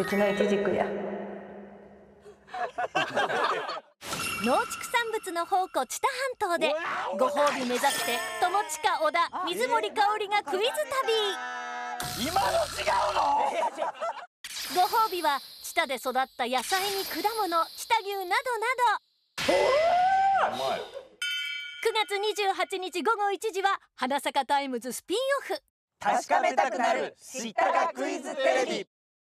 うのいちじくや農畜産物の宝庫知多半島でご褒美目指して友近小田水森かおりがクイズ旅今の違うのご褒美は知多で育った野菜に果物知多牛などなど9月28日午後1時は「花咲かタイムズ」スピンオフ確かめたくなる知多がクイズテレビ